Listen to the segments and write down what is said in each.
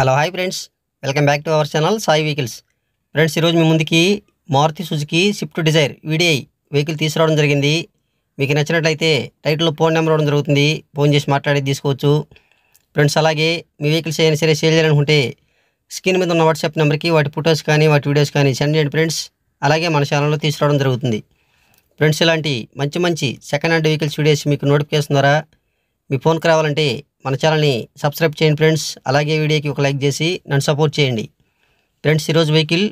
hello hi friends welcome back to our channel Sai vehicles friends ఈరోజు మీ ముందుకి Maruti Suzuki Swift Dzire VDI vehicle తీసుకురావడం జరిగింది మీకు నచ్చినట్లయితే టైటిల్లో ఫోన్ నెంబర్ ఇవ్వడం జరుగుతుంది ఫోన్ చేసి మాట్లాడి తీసుకోవచ్చు ఫ్రెండ్స్ అలాగే మీ వెహికల్స్ ఏమైనా సరే సేల్ చేయాలనుకుంటే స్క్రీన్ మీద ఉన్న వాట్సాప్ నెంబర్కి వాటి ఫొటోస్ కానీ వాటి వీడియోస్ కానీ సెండ్ చేయండి ఫ్రెండ్స్ అలాగే మన ఛానల్లో తీసుకురావడం జరుగుతుంది ఫ్రెండ్స్ ఇలాంటి మంచి మంచి సెకండ్ హ్యాండ్ వెహికల్స్ వీడియోస్ మీకు నోటిఫికేషన్ ద్వారా మీ ఫోన్కి రావాలంటే మన ఛానల్ని సబ్స్క్రైబ్ చేయండి ఫ్రెండ్స్ అలాగే వీడియోకి ఒక లైక్ చేసి నన్ను సపోర్ట్ చేయండి ఫ్రెండ్స్ ఈరోజు vehicle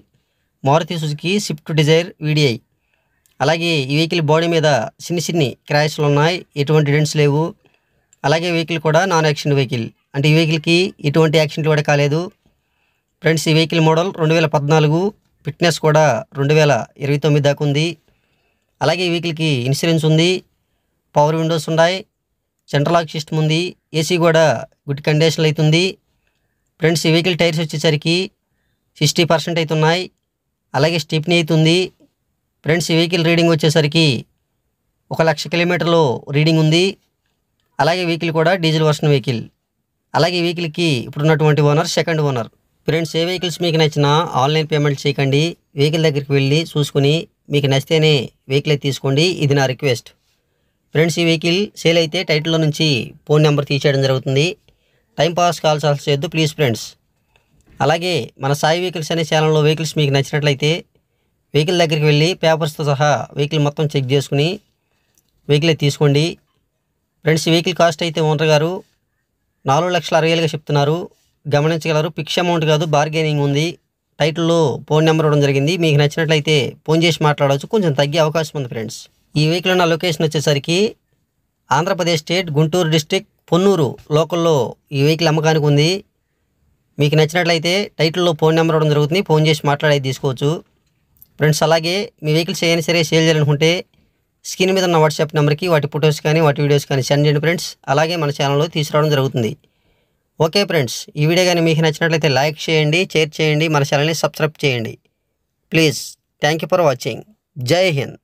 Maruti Suzuki Swift Dzire VDI అలాగే ఈ వెహికల్ బాడీ మీద చిన్ని చిన్ని క్రాష్లు ఉన్నాయి ఎటువంటి డెంట్స్ లేవు అలాగే వెహికల్ కూడా నాన్ యాక్సిడెంట్ వెహికల్ అంటే ఈ వెహికల్కి ఎటువంటి యాక్సిడెంట్ కూడా కాలేదు ఫ్రెండ్స్ ఈ వెహికల్ మోడల్ రెండు వేల పద్నాలుగు ఫిట్నెస్ కూడా రెండు వేల ఇరవై తొమ్మిది దాకా ఉంది అలాగే ఈ వెహికల్కి ఇన్సూరెన్స్ ఉంది పవర్ విండోస్ ఉన్నాయి సెంట్రల్ లాక్ సిస్టమ్ ఉంది ఏసీ కూడా గుడ్ కండిషన్ అవుతుంది ఫ్రెండ్స్ ఈ వెహికల్ టైర్స్ వచ్చేసరికి సిక్స్టీ పర్సెంట్ అవుతున్నాయి అలాగే స్టిప్ని అవుతుంది ఫ్రెండ్స్ ఈ వెహికల్ రీడింగ్ వచ్చేసరికి ఒక లక్ష కిలోమీటర్లు రీడింగ్ ఉంది అలాగే వెహికల్ కూడా డీజిల్ వర్షన్ వెహికల్ అలాగే వెహికల్కి ఇప్పుడున్నటువంటి ఓనర్ సెకండ్ ఓనర్ ఫ్రెండ్స్ ఏ వెహికల్స్ మీకు నచ్చినా ఆన్లైన్ పేమెంట్ చేయకండి వెహికల్ దగ్గరికి వెళ్ళి చూసుకుని మీకు నచ్చితేనే వెహికల్ తీసుకోండి ఇది నా రిక్వెస్ట్ ఫ్రెండ్స్ ఈ వెహికల్ సేల్ అయితే టైటిల్లో నుంచి ఫోన్ నెంబర్ తీసేయడం జరుగుతుంది టైంపాస్ కాల్స్ ఆల్స్ చేయొద్దు ప్లీజ్ ఫ్రెండ్స్ అలాగే మన సాయి వెహికల్స్ అనే ఛానల్లో వెహికల్స్ మీకు నచ్చినట్లయితే వెహికల్ దగ్గరికి వెళ్ళి పేపర్స్తో సహా వెహికల్ మొత్తం చెక్ చేసుకుని వెహికల్ తీసుకోండి ఫ్రెండ్స్ వెహికల్ కాస్ట్ అయితే ఓనర్ గారు నాలుగు లక్షల అరవై ఏళ్ళుగా చెప్తున్నారు గమనించగలరు ఫిక్స్ అమౌంట్ కాదు బార్గెనింగ్ ఉంది టైటిల్లో ఫోన్ నెంబర్ ఇవ్వడం జరిగింది మీకు నచ్చినట్లయితే ఫోన్ చేసి మాట్లాడవచ్చు కొంచెం తగ్గే అవకాశం ఉంది ఫ్రెండ్స్ ఈ వెహికల్ నా లొకేషన్ వచ్చేసరికి ఆంధ్రప్రదేశ్ స్టేట్ గుంటూరు డిస్టిక్ పొన్నూరు లోకల్లో ఈ వెహికల్ అమ్మకానికి ఉంది మీకు నచ్చినట్లయితే టైటిల్లో ఫోన్ నెంబర్ అవ్వడం జరుగుతుంది ఫోన్ చేసి మాట్లాడి తీసుకోవచ్చు ఫ్రెండ్స్ అలాగే మీ వెహికల్స్ ఏదైనా సరే సేల్ చేయాలనుకుంటే స్క్రీన్ మీద ఉన్న వాట్సాప్ నెంబర్కి వాటి ఫొటోస్ కానీ వాటి వీడియోస్ కానీ సెండ్ చేయండి ఫ్రెండ్స్ అలాగే మన ఛానల్లో తీసుకురావడం జరుగుతుంది ఓకే ఫ్రెండ్స్ ఈ వీడియో కానీ మీకు నచ్చినట్లయితే లైక్ చేయండి షేర్ చేయండి మన ఛానల్ని సబ్స్క్రైబ్ చేయండి please thank you for watching జై హింద్